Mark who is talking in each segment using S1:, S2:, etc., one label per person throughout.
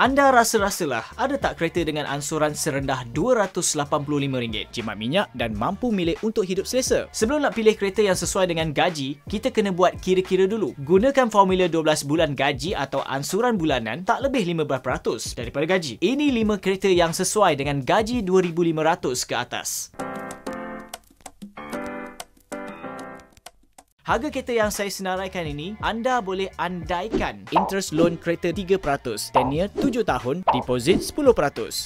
S1: Anda rasa-rasalah ada tak kereta dengan ansuran serendah RM285 jimat minyak dan mampu milik untuk hidup selesa? Sebelum nak pilih kereta yang sesuai dengan gaji, kita kena buat kira-kira dulu. Gunakan formula 12 bulan gaji atau ansuran bulanan tak lebih 15% daripada gaji. Ini 5 kereta yang sesuai dengan gaji RM2,500 ke atas. Harga kereta yang saya senaraikan ini, anda boleh andaikan interest loan kereta 3%, tenure 7 tahun, deposit 10%.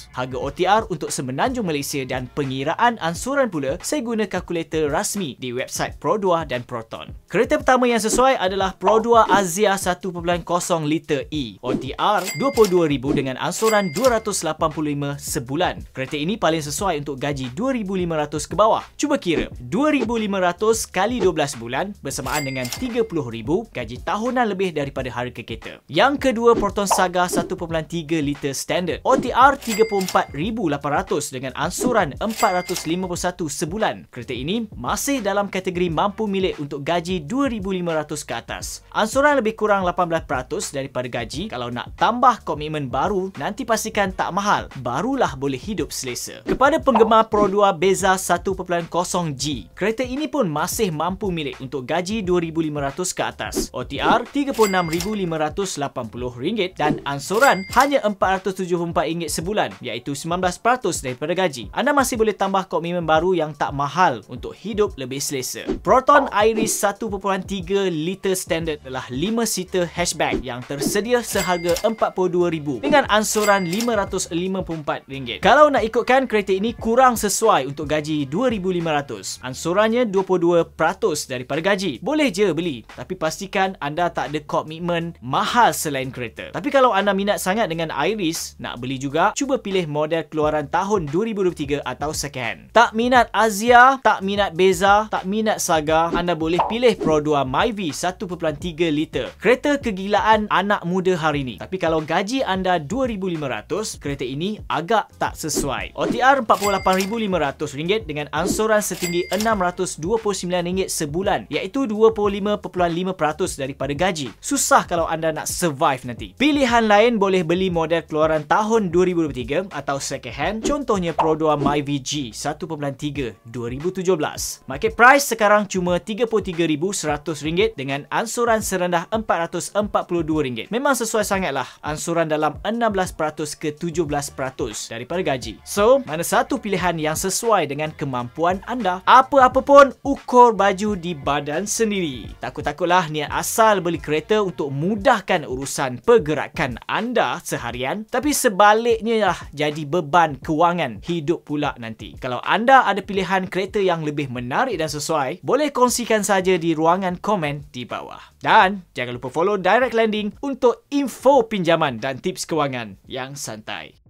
S1: Harga OTR untuk semenanjung Malaysia dan pengiraan ansuran pula, saya guna kalkulator rasmi di website Produa dan Proton. Kereta pertama yang sesuai adalah Produa Azia 1.0 liter E. OTR 22000 dengan ansuran 285 sebulan. Kereta ini paling sesuai untuk gaji 2500 ke bawah. Cuba kira, 2500 kali 12 bulan bersama bersamaan dengan 30,000 gaji tahunan lebih daripada harga kereta. Yang kedua Proton Saga 1.3 liter standard OTR 34,800 dengan ansuran 451 sebulan. Kereta ini masih dalam kategori mampu milik untuk gaji 2,500 ke atas. Ansuran lebih kurang 18% daripada gaji. Kalau nak tambah komitmen baru, nanti pastikan tak mahal. Barulah boleh hidup selesa. Kepada penggemar Pro Produa Beza 1.0G, kereta ini pun masih mampu milik untuk gaji gaji RM2,500 ke atas, OTR RM36,580 dan ansuran hanya RM474 sebulan iaitu 19% daripada gaji. Anda masih boleh tambah komitmen baru yang tak mahal untuk hidup lebih selesa. Proton Iris 1.3 liter standard adalah 5 seater hatchback yang tersedia seharga RM42,000 dengan ansuran RM554. Kalau nak ikutkan, kereta ini kurang sesuai untuk gaji RM2,500. Ansurannya 22% daripada gaji janji boleh je beli tapi pastikan anda tak ada komitmen mahal selain kereta tapi kalau anda minat sangat dengan Iris nak beli juga cuba pilih model keluaran tahun 2023 atau second tak minat Azia tak minat Beza tak minat Saga anda boleh pilih Pro 2 Myvi 1.3 liter kereta kegilaan anak muda hari ini tapi kalau gaji anda 2500 kereta ini agak tak sesuai OTR 48500 ringgit dengan ansuran setinggi 629 ringgit sebulan iaitu iaitu 25.5% daripada gaji. Susah kalau anda nak survive nanti. Pilihan lain boleh beli model keluaran tahun 2023 atau second hand. Contohnya Produa MyVG 1.3 2017. Market price sekarang cuma RM33,100 dengan ansuran serendah RM442. Memang sesuai sangatlah ansuran dalam 16% ke 17% daripada gaji. So, mana satu pilihan yang sesuai dengan kemampuan anda? Apa-apa pun, ukur baju di badan sendiri. Takut-takutlah niat asal beli kereta untuk mudahkan urusan pergerakan anda seharian tapi sebaliknya lah jadi beban kewangan hidup pula nanti. Kalau anda ada pilihan kereta yang lebih menarik dan sesuai, boleh kongsikan saja di ruangan komen di bawah. Dan jangan lupa follow Direct Lending untuk info pinjaman dan tips kewangan yang santai.